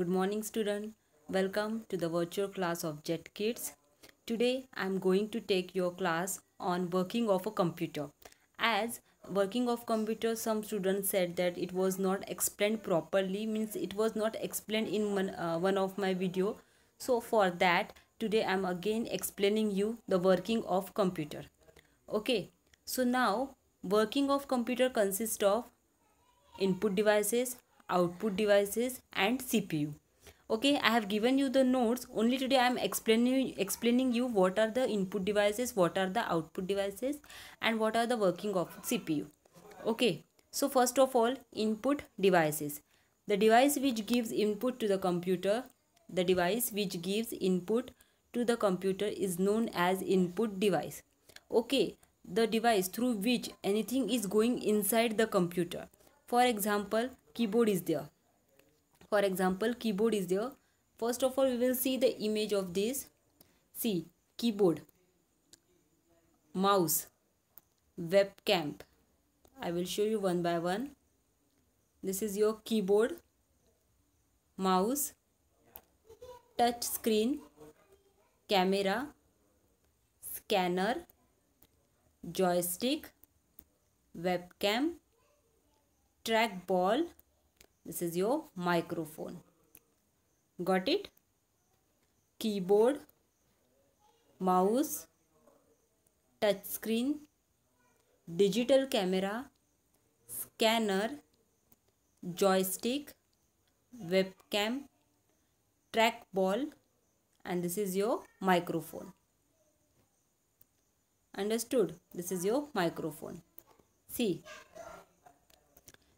Good morning student. Welcome to the virtual class of JET Kids. Today I am going to take your class on working of a computer. As working of computer some students said that it was not explained properly means it was not explained in one, uh, one of my video. So for that today I am again explaining you the working of computer. Okay so now working of computer consists of input devices output devices and CPU. Okay, I have given you the notes. Only today I am explaining, explaining you what are the input devices, what are the output devices and what are the working of CPU. Okay, so first of all, input devices. The device which gives input to the computer, the device which gives input to the computer is known as input device. Okay, the device through which anything is going inside the computer. For example, keyboard is there for example keyboard is there first of all we will see the image of this see keyboard mouse webcam i will show you one by one this is your keyboard mouse touch screen camera scanner joystick webcam trackball This is your microphone. Got it? Keyboard, mouse, touch screen, digital camera, scanner, joystick, webcam, trackball and this is your microphone. Understood? This is your microphone. See,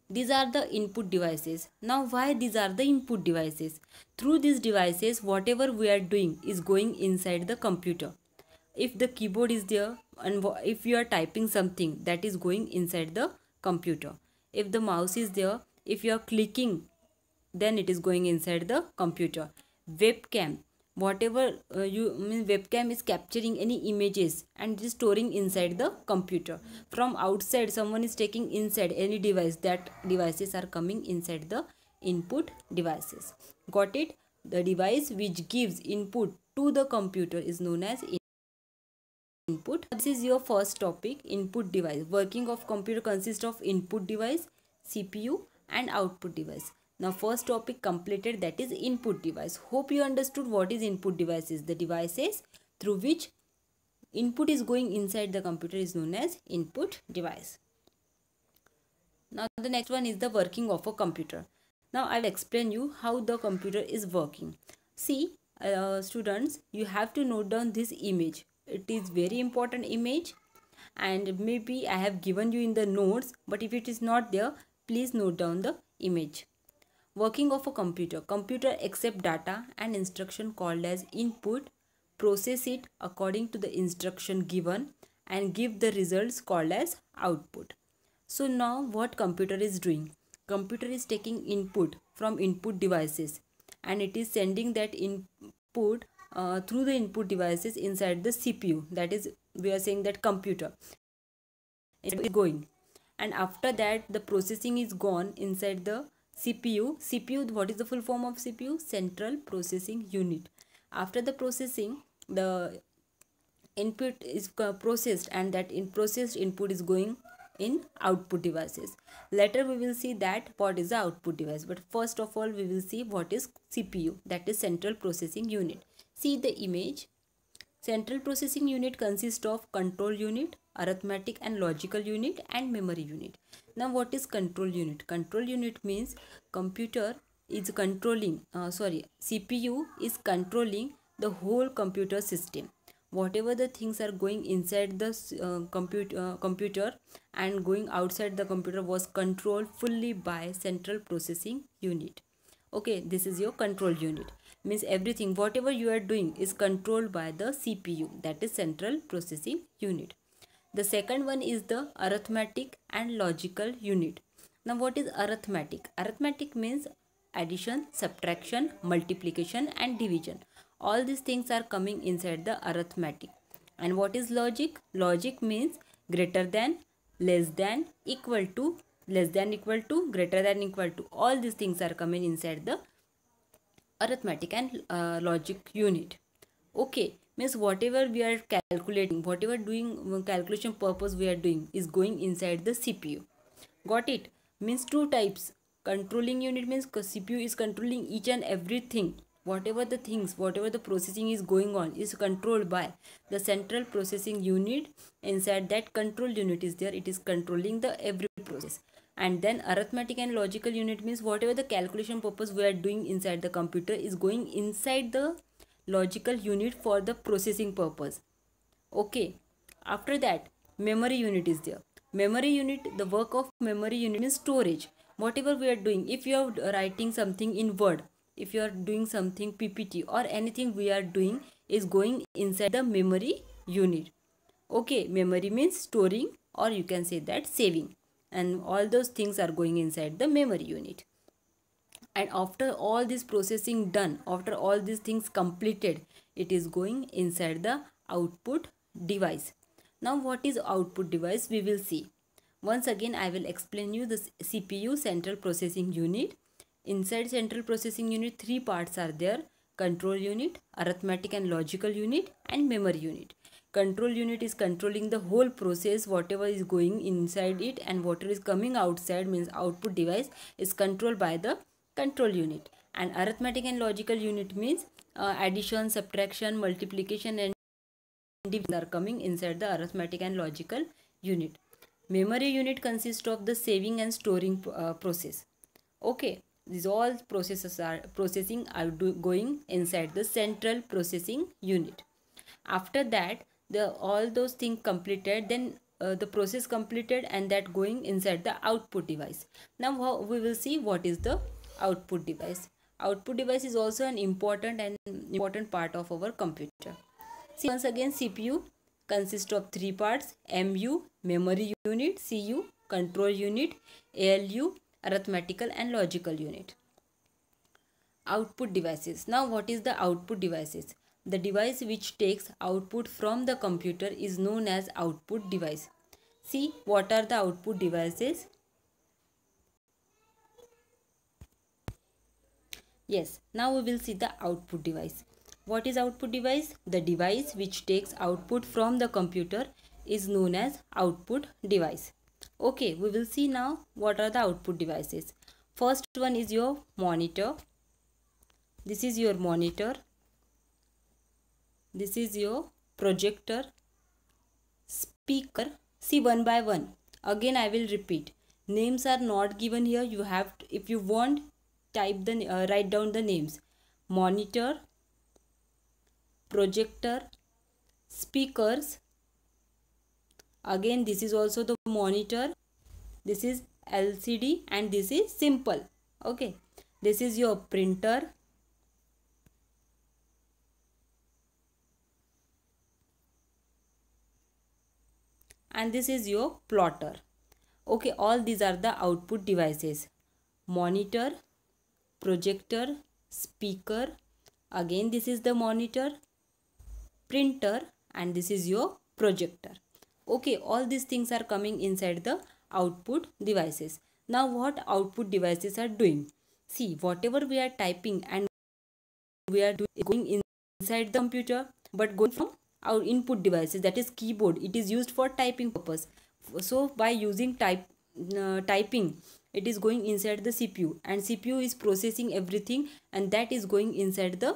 these are the input devices. Now why these are the input devices? Through these devices whatever we are doing is going inside the computer. If the keyboard is there and if you are typing something that is going inside the computer. If the mouse is there, if you are clicking then it is going inside the computer. Webcam whatever uh, you mean webcam is capturing any images and is storing inside the computer from outside someone is taking inside any device that devices are coming inside the input devices got it the device which gives input to the computer is known as input this is your first topic input device working of computer consists of input device cpu and output device now first topic completed that is input device. Hope you understood what is input devices. The devices through which input is going inside the computer is known as input device. Now the next one is the working of a computer. Now I will explain you how the computer is working. See uh, students you have to note down this image. It is very important image and maybe I have given you in the notes but if it is not there please note down the image. Working of a computer. Computer accept data and instruction called as input, process it according to the instruction given and give the results called as output. So now what computer is doing? Computer is taking input from input devices and it is sending that input uh, through the input devices inside the CPU. That is we are saying that computer is going and after that the processing is gone inside the CPU, CPU, what is the full form of CPU? Central Processing Unit. After the processing, the input is uh, processed and that in processed input is going in output devices. Later we will see that what is the output device. But first of all we will see what is CPU that is Central Processing Unit. See the image. Central Processing Unit consists of control unit, arithmetic and logical unit and memory unit now what is control unit control unit means computer is controlling uh, sorry cpu is controlling the whole computer system whatever the things are going inside the uh, computer uh, computer and going outside the computer was controlled fully by central processing unit okay this is your control unit means everything whatever you are doing is controlled by the cpu that is central processing unit the second one is the arithmetic and logical unit. Now what is arithmetic? Arithmetic means addition, subtraction, multiplication and division. All these things are coming inside the arithmetic. And what is logic? Logic means greater than, less than, equal to, less than equal to, greater than equal to. All these things are coming inside the arithmetic and uh, logic unit. Okay, means whatever we are calculating whatever doing uh, calculation purpose we are doing is going inside the cpu got it means two types controlling unit means cpu is controlling each and everything whatever the things whatever the processing is going on is controlled by the central processing unit inside that control unit is there it is controlling the every process and then arithmetic and logical unit means whatever the calculation purpose we are doing inside the computer is going inside the logical unit for the processing purpose okay after that memory unit is there memory unit the work of memory unit is storage whatever we are doing if you are writing something in word if you are doing something ppt or anything we are doing is going inside the memory unit okay memory means storing or you can say that saving and all those things are going inside the memory unit and after all this processing done after all these things completed it is going inside the output device now what is output device we will see once again i will explain you the cpu central processing unit inside central processing unit three parts are there control unit arithmetic and logical unit and memory unit control unit is controlling the whole process whatever is going inside it and whatever is coming outside means output device is controlled by the control unit and arithmetic and logical unit means uh, addition subtraction multiplication and division are coming inside the arithmetic and logical unit memory unit consists of the saving and storing uh, process okay these all processes are processing are do, going inside the central processing unit after that the all those things completed then uh, the process completed and that going inside the output device now we will see what is the output device output device is also an important and important part of our computer See, once again cpu consists of three parts mu memory unit cu control unit alu arithmetical and logical unit output devices now what is the output devices the device which takes output from the computer is known as output device see what are the output devices Yes, now we will see the output device. What is output device? The device which takes output from the computer is known as output device. Okay, we will see now what are the output devices. First one is your monitor. This is your monitor. This is your projector, speaker. See one by one. Again I will repeat. Names are not given here. You have to, if you want type the uh, write down the names monitor projector speakers again this is also the monitor this is lcd and this is simple okay this is your printer and this is your plotter okay all these are the output devices monitor projector speaker again this is the monitor printer and this is your projector okay all these things are coming inside the output devices now what output devices are doing see whatever we are typing and we are doing, going inside the computer but going from our input devices that is keyboard it is used for typing purpose so by using type uh, typing it is going inside the CPU and CPU is processing everything and that is going inside the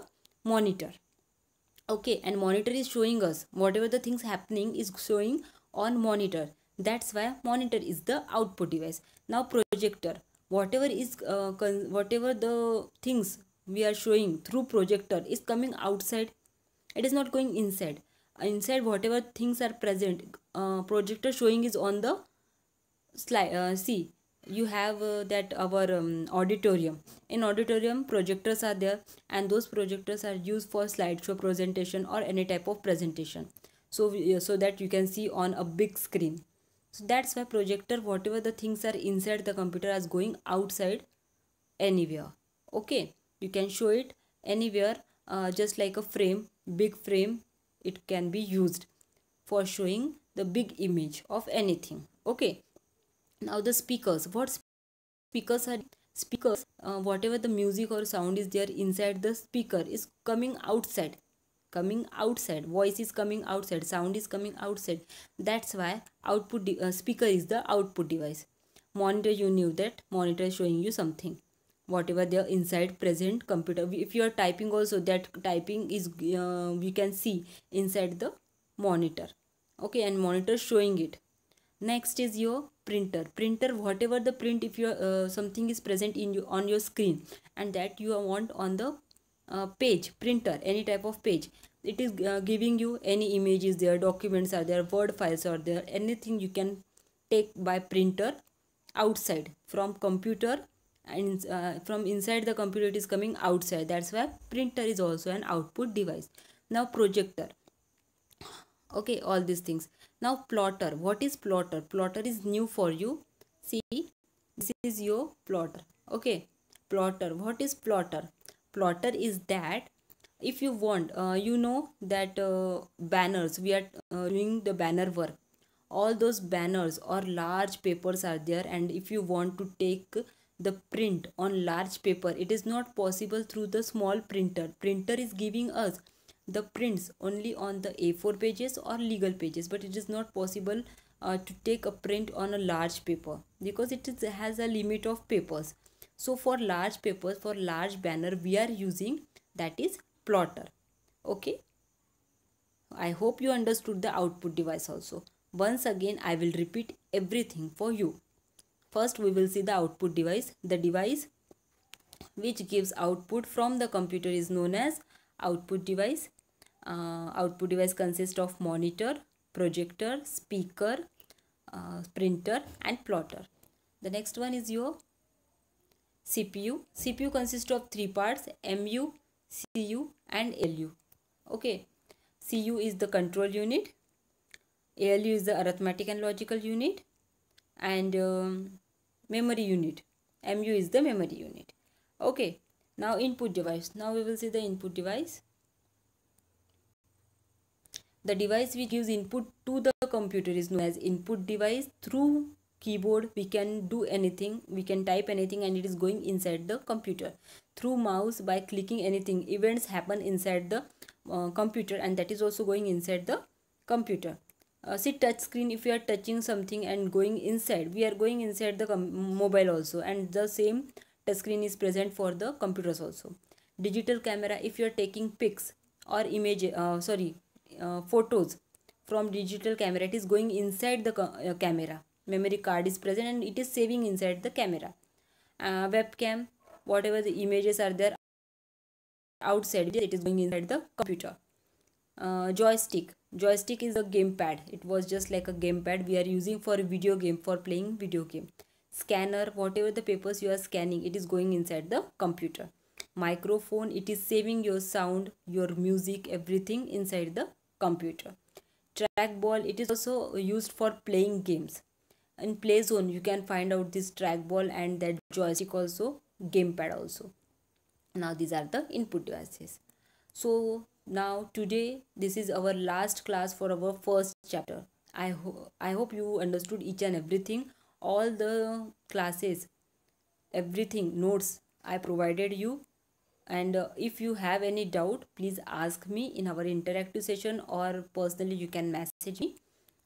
monitor okay and monitor is showing us whatever the things happening is showing on monitor that's why monitor is the output device now projector whatever is uh, whatever the things we are showing through projector is coming outside it is not going inside inside whatever things are present uh, projector showing is on the slide uh, see you have uh, that our um, auditorium in auditorium projectors are there and those projectors are used for slideshow presentation or any type of presentation so uh, so that you can see on a big screen so that's why projector whatever the things are inside the computer is going outside anywhere okay you can show it anywhere uh, just like a frame big frame it can be used for showing the big image of anything okay now the speakers what speakers are speakers uh, whatever the music or sound is there inside the speaker is coming outside coming outside voice is coming outside sound is coming outside that's why output uh, speaker is the output device monitor you knew that monitor is showing you something whatever the inside present computer if you are typing also that typing is uh, can see inside the monitor okay and monitor showing it next is your printer printer whatever the print if your uh, something is present in you on your screen and that you want on the uh, page printer any type of page it is uh, giving you any images there documents are there word files are there anything you can take by printer outside from computer and uh, from inside the computer it is coming outside that's why printer is also an output device now projector okay all these things now plotter what is plotter plotter is new for you see this is your plotter okay plotter what is plotter plotter is that if you want uh, you know that uh, banners we are uh, doing the banner work all those banners or large papers are there and if you want to take the print on large paper it is not possible through the small printer printer is giving us the prints only on the A4 pages or legal pages but it is not possible uh, to take a print on a large paper because it is, has a limit of papers. So for large papers, for large banner, we are using that is plotter. Okay. I hope you understood the output device also. Once again, I will repeat everything for you. First, we will see the output device. The device which gives output from the computer is known as output device. Uh, output device consists of monitor, projector, speaker, uh, printer and plotter. The next one is your CPU. CPU consists of three parts MU, CU and LU. Okay. CU is the control unit. ALU is the arithmetic and logical unit and um, memory unit. MU is the memory unit. Okay. Now input device. Now we will see the input device. The device which gives input to the computer is known as input device. Through keyboard we can do anything, we can type anything and it is going inside the computer. Through mouse by clicking anything events happen inside the uh, computer and that is also going inside the computer. Uh, see touch screen if you are touching something and going inside we are going inside the mobile also and the same touch screen is present for the computers also digital camera if you are taking pics or image uh, sorry uh, photos from digital camera it is going inside the uh, camera memory card is present and it is saving inside the camera uh, webcam whatever the images are there outside it is going inside the computer uh, joystick joystick is a game pad it was just like a game pad we are using for video game for playing video game scanner whatever the papers you are scanning it is going inside the computer microphone it is saving your sound your music everything inside the computer. Trackball, it is also used for playing games. In play zone, you can find out this trackball and that joystick also, gamepad also. Now these are the input devices. So now today this is our last class for our first chapter. I, ho I hope you understood each and everything. All the classes, everything, notes I provided you and uh, if you have any doubt please ask me in our interactive session or personally you can message me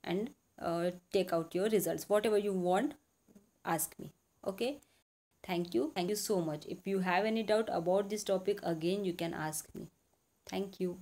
and uh, take out your results whatever you want ask me okay thank you thank you so much if you have any doubt about this topic again you can ask me thank you